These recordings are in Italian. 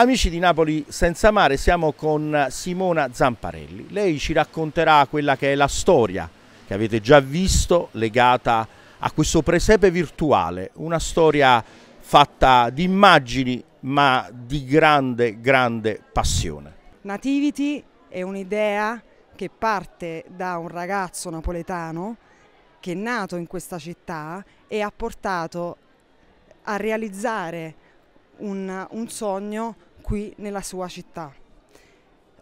Amici di Napoli senza mare, siamo con Simona Zamparelli. Lei ci racconterà quella che è la storia che avete già visto legata a questo presepe virtuale, una storia fatta di immagini ma di grande, grande passione. Nativity è un'idea che parte da un ragazzo napoletano che è nato in questa città e ha portato a realizzare un, un sogno qui nella sua città.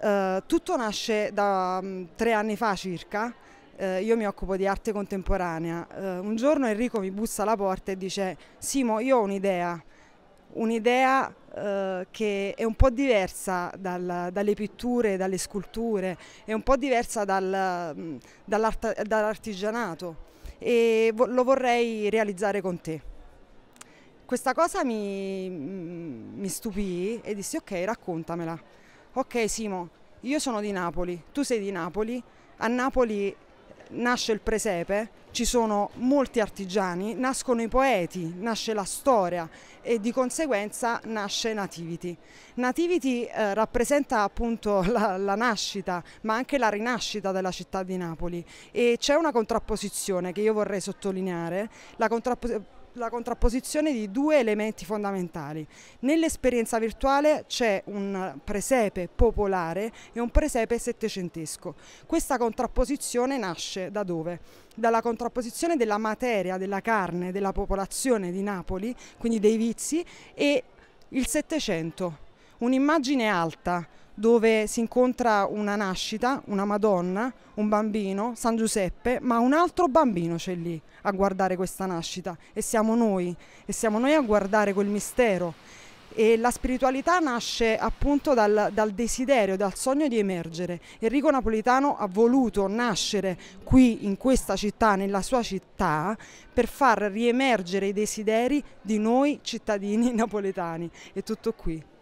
Uh, tutto nasce da um, tre anni fa circa, uh, io mi occupo di arte contemporanea. Uh, un giorno Enrico mi bussa alla porta e dice Simo io ho un'idea, un'idea che è un po' diversa dal, dalle pitture, dalle sculture, è un po' diversa dal, mm, dall'artigianato e vo lo vorrei realizzare con te. Questa cosa mi, mm, mi stupì e dissi ok raccontamela. Ok Simo, io sono di Napoli, tu sei di Napoli, a Napoli nasce il presepe, ci sono molti artigiani, nascono i poeti, nasce la storia e di conseguenza nasce Nativity. Nativity eh, rappresenta appunto la, la, nascita ma anche la rinascita della città di Napoli e c'è una contrapposizione che io vorrei sottolineare, la contrapposizione la contrapposizione di due elementi fondamentali. Nell'esperienza virtuale c'è un presepe popolare e un presepe settecentesco. Questa contrapposizione nasce da dove? Dalla contrapposizione della materia, della carne, della popolazione di Napoli, quindi dei vizi, e il Settecento. Un'immagine alta, dove si incontra una nascita, una Madonna, un bambino, San Giuseppe, ma un altro bambino c'è lì a guardare questa nascita e siamo noi, e siamo noi a guardare quel mistero. E la spiritualità nasce appunto dal, dal desiderio, dal sogno di emergere. Enrico Napolitano ha voluto nascere qui in questa città, nella sua città, per far riemergere i desideri di noi cittadini napoletani. È tutto qui.